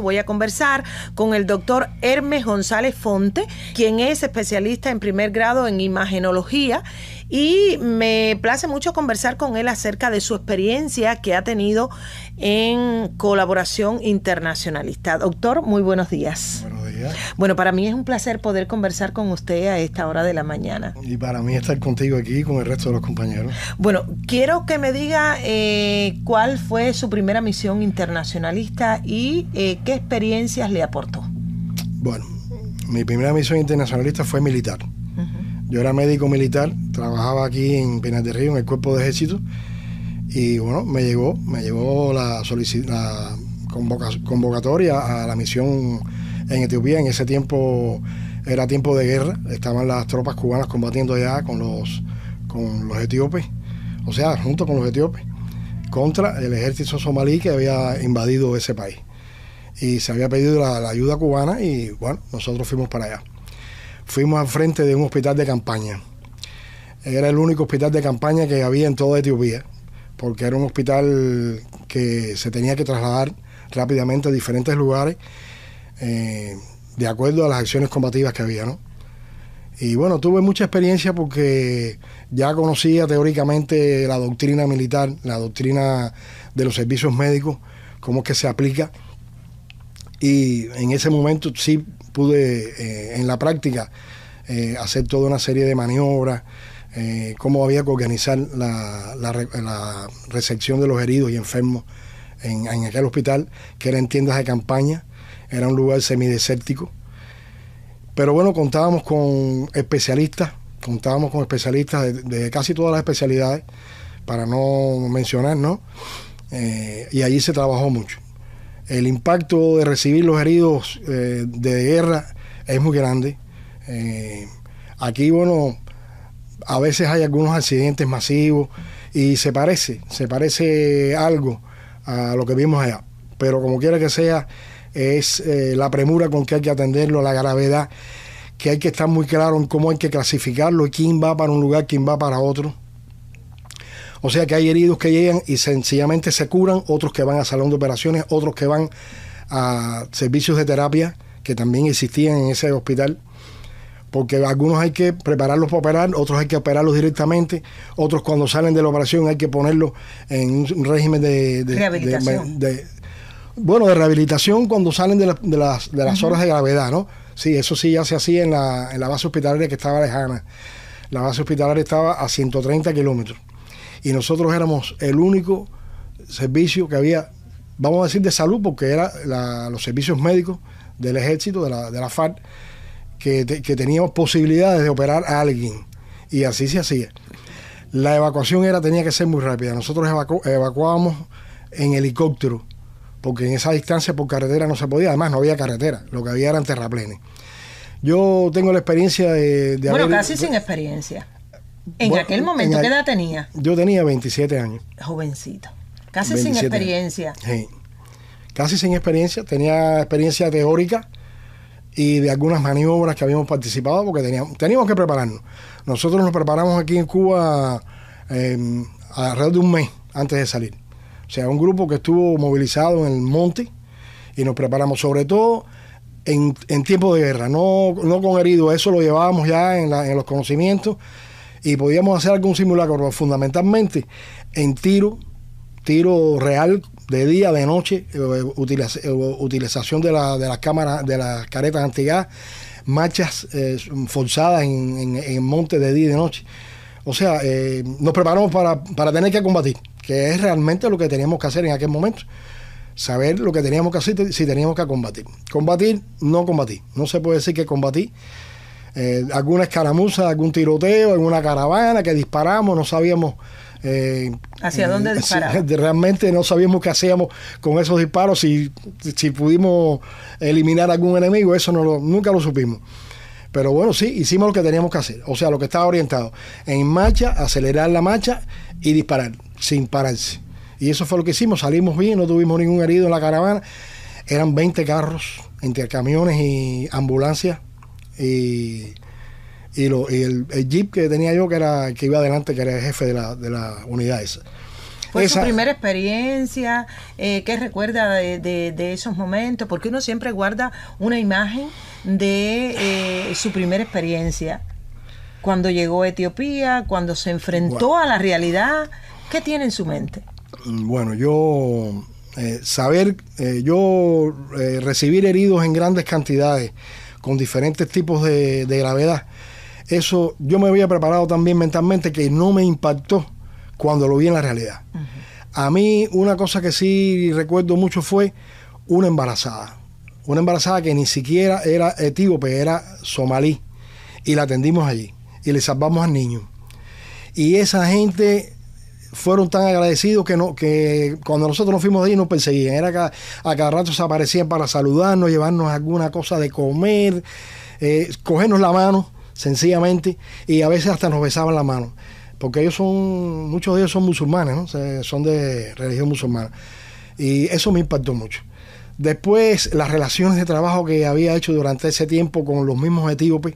Voy a conversar con el doctor Hermes González Fonte, quien es especialista en primer grado en imagenología y me place mucho conversar con él acerca de su experiencia que ha tenido en colaboración internacionalista. Doctor, muy buenos días. Bueno, para mí es un placer poder conversar con usted a esta hora de la mañana. Y para mí estar contigo aquí con el resto de los compañeros. Bueno, quiero que me diga eh, cuál fue su primera misión internacionalista y eh, qué experiencias le aportó. Bueno, mi primera misión internacionalista fue militar. Yo era médico militar, trabajaba aquí en Pinas de Río, en el cuerpo de ejército, y bueno, me llegó, me la, la convocatoria a la misión en Etiopía. En ese tiempo era tiempo de guerra, estaban las tropas cubanas combatiendo allá con los, con los etíopes, o sea, junto con los etíopes, contra el ejército somalí que había invadido ese país. Y se había pedido la, la ayuda cubana y bueno, nosotros fuimos para allá. Fuimos al frente de un hospital de campaña. Era el único hospital de campaña que había en toda Etiopía, porque era un hospital que se tenía que trasladar rápidamente a diferentes lugares eh, de acuerdo a las acciones combativas que había, ¿no? Y bueno, tuve mucha experiencia porque ya conocía teóricamente la doctrina militar, la doctrina de los servicios médicos, cómo es que se aplica. Y en ese momento sí pude eh, en la práctica eh, hacer toda una serie de maniobras, cómo había que organizar la, recepción de los heridos y enfermos en, en aquel hospital, que eran tiendas de campaña era un lugar semidesértico. Pero bueno, contábamos con especialistas, contábamos con especialistas de, casi todas las especialidades, para no mencionar, ¿no? Eh, y allí se trabajó mucho. El impacto de recibir los heridos eh, de guerra es muy grande. Eh, aquí, bueno, a veces hay algunos accidentes masivos y se parece, se parece algo a lo que vimos allá. Pero como quiera que sea, es eh, la premura con que hay que atenderlo, la gravedad, que hay que estar muy claro en cómo hay que clasificarlo, quién va para un lugar, quién va para otro. O sea que hay heridos que llegan y sencillamente se curan, otros que van a salón de operaciones, otros que van a servicios de terapia que también existían en ese hospital. Porque algunos hay que prepararlos para operar, otros hay que operarlos directamente, otros cuando salen de la operación hay que ponerlos en un régimen de bueno, de rehabilitación cuando salen de, las, horas de gravedad, ¿no? Sí, eso sí ya se hacía en la, base hospitalaria que estaba lejana. La base hospitalaria estaba a 130 kilómetros. Y nosotros éramos el único servicio que había, vamos a decir de salud, porque eran los servicios médicos del ejército, de la, FARC, que, teníamos posibilidades de operar a alguien. Y así se hacía. La evacuación era, tenía que ser muy rápida. Nosotros evacuábamos en helicóptero porque en esa distancia por carretera no se podía, además no había carretera, lo que había eran terraplenes. Yo tengo la experiencia de... bueno, casi sin experiencia. En aquel momento, ¿qué edad tenía? Yo tenía 27 años. Jovencito. Casi sin experiencia. Sí. Casi sin experiencia. Tenía experiencia teórica y de algunas maniobras que habíamos participado porque teníamos, teníamos que prepararnos. Nosotros nos preparamos aquí en Cuba eh, alrededor de un mes antes de salir. O sea, un grupo que estuvo movilizado en el monte y nos preparamos sobre todo en, en tiempo de guerra, no, con heridos, eso lo llevábamos ya en, los conocimientos y podíamos hacer algún simulacro, fundamentalmente en tiro, tiro real de día, de noche, eh, eh, utilización de, la, de las cámaras, de las caretas antigas, marchas eh, forzadas en, en, monte de día y de noche. O sea, nos preparamos para tener que combatir que es realmente lo que teníamos que hacer en aquel momento. Saber lo que teníamos que hacer si teníamos que combatir. Combatir, no combatí. No se puede decir que combatí. Eh, alguna escaramuza, algún tiroteo, alguna caravana que disparamos, no sabíamos. Eh, ¿Hacia eh, dónde disparar? Realmente no sabíamos qué hacíamos con esos disparos, si, si pudimos eliminar algún enemigo, eso no nunca lo supimos. Pero bueno, sí, hicimos lo que teníamos que hacer, o sea, lo que estaba orientado, en marcha, acelerar la marcha y disparar sin pararse. Y eso fue lo que hicimos, salimos bien, no tuvimos ningún herido en la caravana. Eran 20 carros entre camiones y ambulancias. Y, y, el, jeep que tenía yo, que era que iba adelante, que era el jefe de la, de la unidad esa. ¿Fue su primera experiencia? Eh, ¿Qué recuerda de, esos momentos? Porque uno siempre guarda una imagen de eh, su primera experiencia. Cuando llegó a Etiopía, cuando se enfrentó a la realidad ¿Qué tiene en su mente? Mm, bueno, yo eh, saber, eh, yo eh, recibir heridos en grandes cantidades, con diferentes tipos de, gravedad, eso yo me había preparado también mentalmente que no me impactó cuando lo vi en la realidad. A mí una cosa que sí recuerdo mucho fue una embarazada, una embarazada que ni siquiera era etíope, era somalí, y la atendimos allí y le salvamos al niño. Y esa gente fueron tan agradecidos que, no, que cuando nosotros nos fuimos de ahí nos perseguían. Era a, cada rato se aparecían para saludarnos, llevarnos alguna cosa de comer, eh, cogernos la mano, sencillamente, y a veces hasta nos besaban la mano. Porque ellos son, muchos de ellos son musulmanes, ¿no? son de religión musulmana. Y eso me impactó mucho. Después, las relaciones de trabajo que había hecho durante ese tiempo con los mismos etíopes,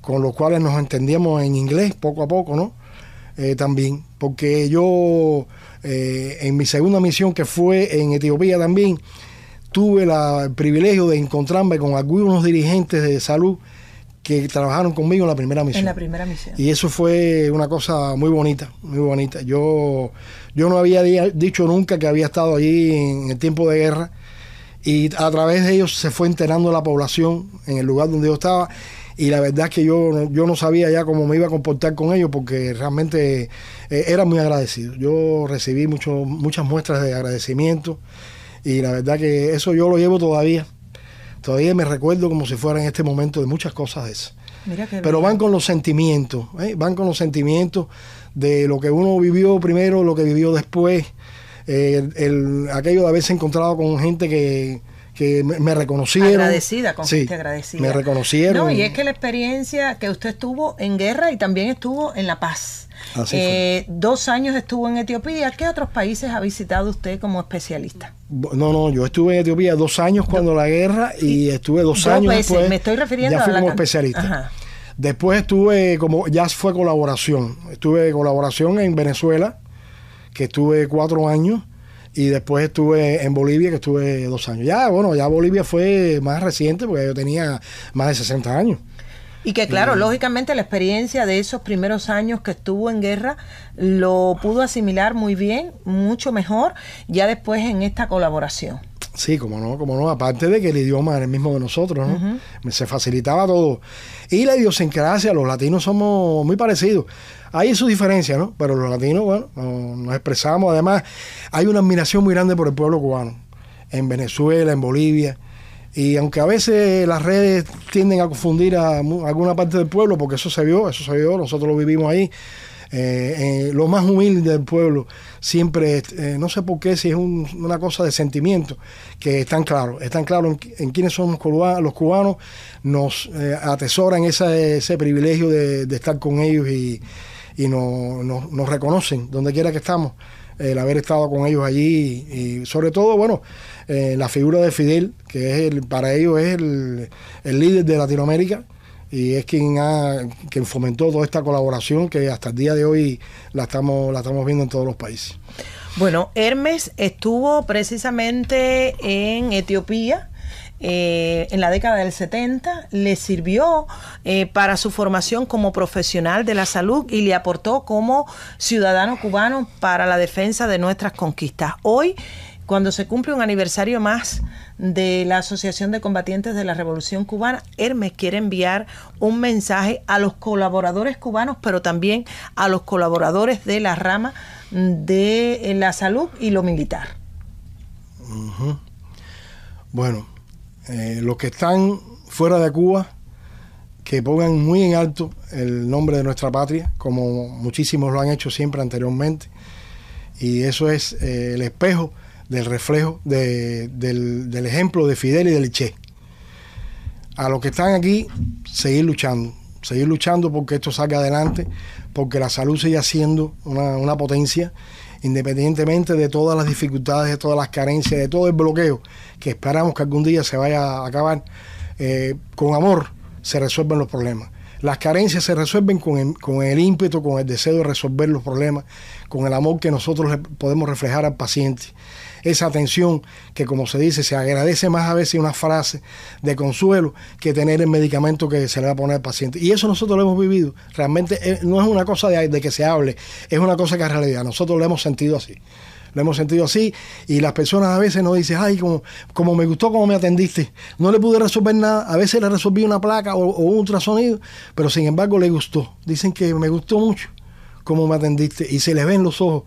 con los cuales nos entendíamos en inglés poco a poco, ¿no? Eh, también, porque yo eh, en mi segunda misión que fue en Etiopía también, tuve el privilegio de encontrarme con algunos dirigentes de salud que trabajaron conmigo en la primera misión. En la primera misión. Y eso fue una cosa muy bonita, muy bonita. Yo, yo no había dicho nunca que había estado allí en el tiempo de guerra y a través de ellos se fue enterando la población en el lugar donde yo estaba y la verdad es que yo, yo no sabía ya cómo me iba a comportar con ellos porque realmente eh, era muy agradecido. Yo recibí muchas muestras de agradecimiento y la verdad que eso yo lo llevo todavía. Todavía me recuerdo como si fuera en este momento de muchas cosas de esas. Pero van con los sentimientos, ¿eh? van con los sentimientos de lo que uno vivió primero, lo que vivió después, eh, el, aquello de haberse encontrado con gente que, que me, reconocieron. Agradecida, con agradecida. Me reconocieron. No, y es que la experiencia que usted estuvo en guerra y también estuvo en la paz. Eh, dos años estuvo en Etiopía. ¿Qué otros países ha visitado usted como especialista? No, no, yo estuve en Etiopía dos años cuando la guerra y estuve dos, años después. Me estoy refiriendo ya fui como especialista. Después estuve como, ya fue colaboración. Estuve colaboración en Venezuela, que estuve cuatro años. Y después estuve en Bolivia, que estuve dos años. Ya, bueno, ya Bolivia fue más reciente porque yo tenía más de 60 años. Y que claro, eh, lógicamente la experiencia de esos primeros años que estuvo en guerra lo pudo asimilar muy bien, mucho mejor, ya después en esta colaboración. Sí, como no, como no. Aparte de que el idioma era el mismo de nosotros, ¿no? Se facilitaba todo. Y la idiosincrasia, los latinos somos muy parecidos. Hay su diferencia, ¿no? Pero los latinos, bueno, nos expresamos. Además, hay una admiración muy grande por el pueblo cubano. En Venezuela, en Bolivia. Y aunque a veces las redes tienden a confundir a alguna parte del pueblo, porque eso se vio, eso se vio, nosotros lo vivimos ahí. Eh, eh, lo más humilde del pueblo, siempre, eh, no sé por qué, si es una cosa de sentimiento, que están claros, están claros en, en quiénes somos los cubanos, nos eh, atesoran ese privilegio de, estar con ellos y, nos, reconocen donde quiera que estamos el haber estado con ellos allí y, sobre todo, bueno, la figura de Fidel, que es el, para ellos es el líder de Latinoamérica y es quien ha, fomentó toda esta colaboración que hasta el día de hoy la estamos, la estamos viendo en todos los países. Bueno, Hermes estuvo precisamente en Etiopía. Eh, en la década del 70, le sirvió eh, para su formación como profesional de la salud y le aportó como ciudadano cubano para la defensa de nuestras conquistas. Hoy cuando se cumple un aniversario más de la Asociación de Combatientes de la Revolución Cubana, Hermes quiere enviar un mensaje a los colaboradores cubanos, pero también a los colaboradores de la rama de la salud y lo militar. Bueno, eh, los que están fuera de Cuba, que pongan muy en alto el nombre de nuestra patria, como muchísimos lo han hecho siempre anteriormente, y eso es eh, el espejo del reflejo del, ejemplo de Fidel y del Che. A los que están aquí, seguir luchando, seguir luchando porque esto salga adelante, porque la salud siga siendo una, potencia, independientemente de todas las dificultades, de todas las carencias, de todo el bloqueo que esperamos que algún día se vaya a acabar. Eh, con amor se resuelven los problemas. Las carencias se resuelven con el, con ímpetu, con el deseo de resolver los problemas, con el amor que nosotros podemos reflejar al paciente. Esa atención que, como se dice, se agradece más a veces una frase de consuelo que tener el medicamento que se le va a poner al paciente. Y eso nosotros lo hemos vivido. Realmente eh, no es una cosa de, de que se hable, es una cosa que en realidad nosotros lo hemos sentido así lo hemos sentido así, y las personas a veces nos dicen, ay, como, como me gustó cómo me atendiste, no le pude resolver nada, a veces le resolví una placa o, un ultrasonido, pero sin embargo le gustó, dicen que me gustó mucho cómo me atendiste, y se le ven los ojos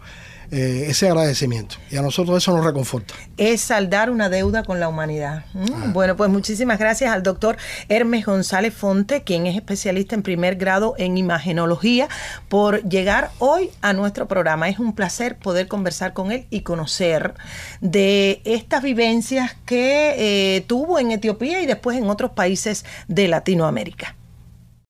eh, ese agradecimiento. Y a nosotros eso nos reconforta. Es saldar una deuda con la humanidad. ¿Mm? Ah. Bueno, pues muchísimas gracias al doctor Hermes González Fonte, quien es especialista en primer grado en imagenología, por llegar hoy a nuestro programa. Es un placer poder conversar con él y conocer de estas vivencias que eh, tuvo en Etiopía y después en otros países de Latinoamérica.